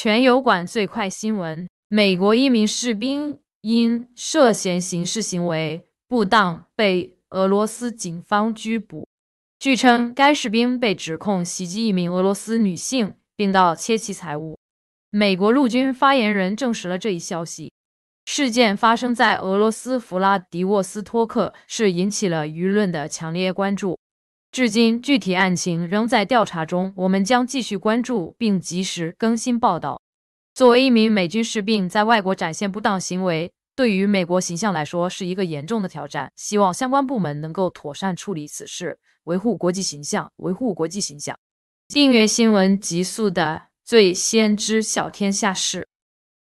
全油管最快新闻：美国一名士兵因涉嫌刑事行为不当被俄罗斯警方拘捕。据称，该士兵被指控袭击一名俄罗斯女性并盗窃其财物。美国陆军发言人证实了这一消息。事件发生在俄罗斯弗拉迪沃斯托克，是引起了舆论的强烈关注。至今，具体案情仍在调查中。我们将继续关注并及时更新报道。作为一名美军士兵，在外国展现不当行为，对于美国形象来说是一个严重的挑战。希望相关部门能够妥善处理此事，维护国际形象。维护国际形象。订阅新闻极速的，最先知晓天下事。